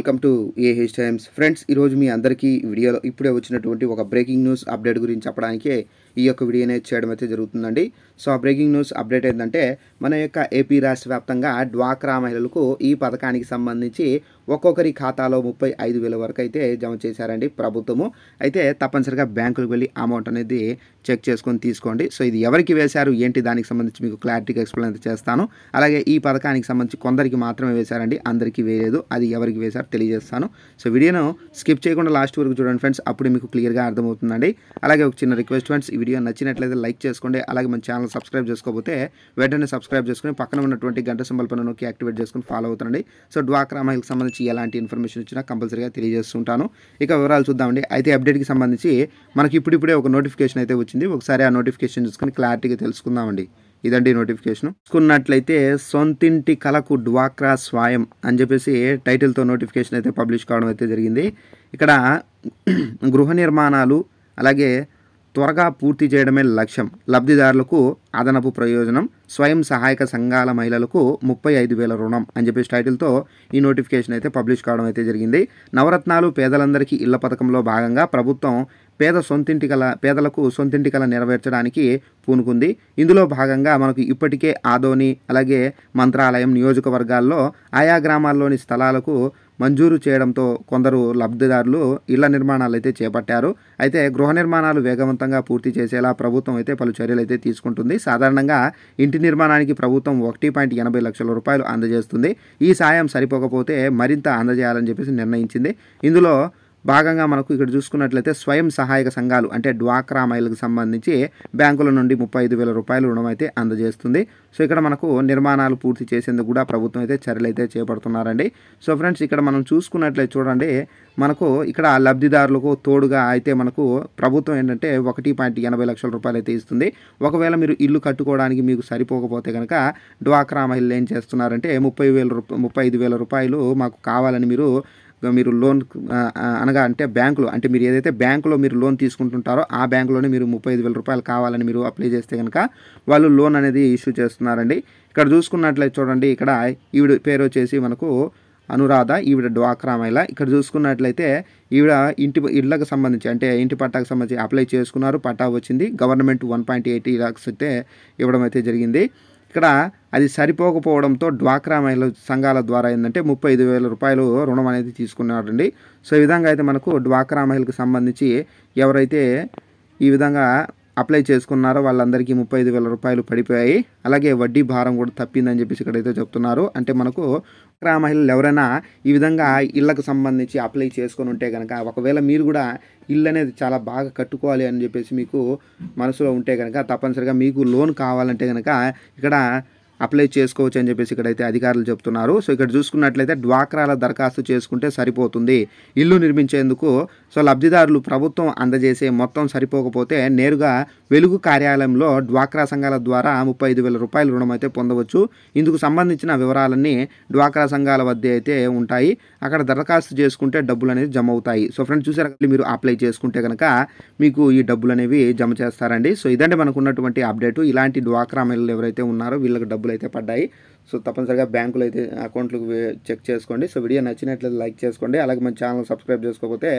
welcome to H times friends ఈరోజు మీ అందరికీ వీడియోలో ఇప్పుడే వచ్చినటువంటి ఒక బ్రేకింగ్ న్యూస్ అప్డేట్ గురించి చెప్పడానికే ఈ యొక్క వీడియోని చేయడం అయితే జరుగుతుందండి సో ఆ బ్రేకింగ్ న్యూస్ అప్డేట్ ఏంటంటే మన యొక్క ఏపీ రాష్ట్ర వ్యాప్తంగా డ్వాక్రా మహిళలకు ఈ పథకానికి సంబంధించి ఒక్కొక్కరి ఖాతాలో ముప్పై ఐదు వేల వరకు అయితే జమ చేశారండి ప్రభుత్వము అయితే తప్పనిసరిగా బ్యాంకులకు వెళ్ళి అమౌంట్ అనేది చెక్ చేసుకొని తీసుకోండి సో ఇది ఎవరికి వేశారు ఏంటి దానికి సంబంధించి మీకు క్లారిటీగా ఎక్స్ప్లెయిన్ చేస్తాను అలాగే ఈ పథకానికి సంబంధించి కొందరికి మాత్రమే వేశారండి అందరికీ వేయలేదు అది ఎవరికి వేశారు తెలియజేస్తాను సో వీడియోను స్కిప్ చేయకుండా లాస్ట్ వరకు చూడండి ఫ్రెండ్స్ అప్పుడు మీకు క్లియర్గా అర్థమవుతుందండి అలాగే ఒక చిన్న రిక్వెస్ట్ ఫ్రెండ్స్ వీడియో నచ్చినట్లయితే లైక్ చేసుకోండి అలాగే మన ఛానల్ సబ్స్క్రైబ్ చేసుకోకపోతే వెంటనే సబ్స్క్రైబ్ చేసుకుని పక్కన ఉన్నటువంటి గంట సింబల్ పైన నొక్కి యాక్టివేట్ చేసుకుని ఫాలో అవుతుండండి సో డ్వాక్రా మహిళకు సంబంధించి ఎలాంటి ఇన్ఫర్మేషన్ ఇచ్చినా కంపల్సరీగా తెలియజేస్తుంటాను ఇక వివరాలు చూద్దామండి అయితే అప్డేట్కి సంబంధించి మనకి ఇప్పుడిప్పుడే ఒక నోటిఫికేషన్ అయితే వచ్చింది ఒకసారి ఆ నోటిఫికేషన్ చూసుకుని క్లారిటీగా తెలుసుకుందామండి ఇదండి నోటిఫికేషన్ చూసుకున్నట్లయితే సొంతింటి కళకు డ్వాక్రా స్వాయం అని చెప్పేసి టైటిల్తో నోటిఫికేషన్ అయితే పబ్లిష్ కావడం అయితే జరిగింది ఇక్కడ గృహ నిర్మాణాలు అలాగే త్వరగా పూర్తి చేయడమే లక్ష్యం లబ్ధిదారులకు అదనపు ప్రయోజనం స్వయం సహాయక సంఘాల మహిళలకు ముప్పై ఐదు వేల రుణం అని చెప్పేసి టైటిల్తో ఈ నోటిఫికేషన్ అయితే పబ్లిష్ కావడం అయితే జరిగింది నవరత్నాలు పేదలందరికీ ఇళ్ల పథకంలో భాగంగా ప్రభుత్వం పేద సొంతింటి కల పేదలకు సొంతింటి కళ నెరవేర్చడానికి పూనుకుంది ఇందులో భాగంగా మనకు ఇప్పటికే ఆదోని అలాగే మంత్రాలయం నియోజకవర్గాల్లో ఆయా గ్రామాల్లోని స్థలాలకు మంజూరు చేయడంతో కొందరు లబ్ధిదారులు ఇళ్ల నిర్మాణాలు అయితే చేపట్టారు అయితే గృహ నిర్మాణాలు వేగవంతంగా పూర్తి చేసేలా ప్రభుత్వం అయితే పలు చర్యలు అయితే తీసుకుంటుంది సాధారణంగా ఇంటి నిర్మాణానికి ప్రభుత్వం ఒకటి పాయింట్ ఎనభై లక్షల రూపాయలు అందజేస్తుంది ఈ సాయం సరిపోకపోతే మరింత అందజేయాలని చెప్పేసి నిర్ణయించింది ఇందులో భాగంగా మనకు ఇక్కడ చూసుకున్నట్లయితే స్వయం సహాయక సంఘాలు అంటే డ్వాక్రా మహిళలకు సంబంధించి బ్యాంకుల నుండి ముప్పై ఐదు వేల రూపాయలు రుణం అయితే అందజేస్తుంది సో ఇక్కడ మనకు నిర్మాణాలు పూర్తి చేసేందుకు కూడా ప్రభుత్వం అయితే చర్యలు అయితే చేపడుతున్నారండి సో ఫ్రెండ్స్ ఇక్కడ మనం చూసుకున్నట్లయితే చూడండి మనకు ఇక్కడ లబ్ధిదారులకు తోడుగా అయితే మనకు ప్రభుత్వం ఏంటంటే ఒకటి పాయింట్ ఎనభై లక్షల రూపాయలు అయితే ఇస్తుంది ఒకవేళ మీరు ఇల్లు కట్టుకోవడానికి మీకు సరిపోకపోతే కనుక డ్వాక్రా మహిళలు ఏం చేస్తున్నారంటే ముప్పై వేల రూప ముప్పై ఐదు వేల రూపాయలు మాకు కావాలని మీరు మీరు లోన్ అనగా అంటే బ్యాంకులో అంటే మీరు ఏదైతే బ్యాంకులో మీరు లోన్ తీసుకుంటుంటారో ఆ బ్యాంకులోనే మీరు ముప్పై ఐదు వేల రూపాయలు కావాలని మీరు అప్లై చేస్తే కనుక వాళ్ళు లోన్ అనేది ఇష్యూ చేస్తున్నారండి ఇక్కడ చూసుకున్నట్లయితే చూడండి ఇక్కడ ఈవిడ పేరు వచ్చేసి మనకు అనురాధ ఈవిడ డ్వాక్రా మహిళ ఇక్కడ చూసుకున్నట్లయితే ఈవిడ ఇంటి ఇళ్లకు సంబంధించి అంటే ఇంటి పట్టాకు సంబంధించి అప్లై చేసుకున్నారు పట్టా వచ్చింది government one point eighty lakhs అయితే ఇవ్వడం అయితే జరిగింది ఇక్కడ అది సరిపోకపోవడంతో డ్వాక్రా మహిళ సంఘాల ద్వారా ఏంటంటే ముప్పై ఐదు వేల రూపాయలు రుణం అనేది తీసుకున్నారండి సో ఈ విధంగా అయితే మనకు డ్వాక్రా మహిళకు సంబంధించి ఎవరైతే ఈ విధంగా అప్లై చేసుకున్నారో వాళ్ళందరికీ ముప్పై ఐదు వేల రూపాయలు పడిపోయాయి అలాగే వడ్డీ భారం కూడా తప్పిందని చెప్పేసి ఇక్కడైతే చెప్తున్నారు అంటే మనకు గ్రామ మహిళలు ఎవరైనా ఈ విధంగా ఇళ్ళకు సంబంధించి అప్లై చేసుకొని ఉంటే కనుక ఒకవేళ మీరు కూడా ఇల్లు అనేది చాలా బాగా కట్టుకోవాలి అని చెప్పేసి మీకు మనసులో ఉంటే కనుక తప్పనిసరిగా మీకు లోన్ కావాలంటే కనుక ఇక్కడ అప్లై చేసుకోవచ్చు అని చెప్పేసి ఇక్కడైతే అధికారులు చెప్తున్నారు సో ఇక్కడ చూసుకున్నట్లయితే డ్వాక్రాల దరఖాస్తు చేసుకుంటే సరిపోతుంది ఇల్లు నిర్మించేందుకు సో లబ్ధిదారులు ప్రభుత్వం అందజేసే మొత్తం సరిపోకపోతే నేరుగా వెలుగు కార్యాలయంలో డ్వాక్రా సంఘాల ద్వారా ముప్పై ఐదు వేల రూపాయల రుణం అయితే పొందవచ్చు ఇందుకు సంబంధించిన వివరాలన్నీ డ్వాక్రా సంఘాల వద్ద అయితే ఉంటాయి అక్కడ దరఖాస్తు చేసుకుంటే డబ్బులు అనేది జమ అవుతాయి సో ఫ్రెండ్స్ చూసారు మీరు అప్లై చేసుకుంటే కనుక మీకు ఈ డబ్బులు అనేవి జమ చేస్తారండి సో ఇదండి మనకున్నటువంటి అప్డేట్ ఇలాంటి డ్వాక్రా మహిళలు ఎవరైతే ఉన్నారో వీళ్ళకి డబ్బులు బ్యాంకులు అయితే పడ్డాయి సో తప్పనిసరిగా బ్యాంకులు అయితే అకౌంట్లు చెక్ చేసుకోండి సో వీడియో నచ్చినట్లయితే లైక్ చేసుకోండి అలాగే మన ఛానల్ సబ్స్క్రైబ్ చేసుకోకపోతే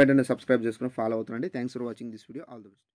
వెంటనే సబ్స్క్రైబ్ చేసుకుని ఫాలో అవుతుందండి thanks for watching this video all the best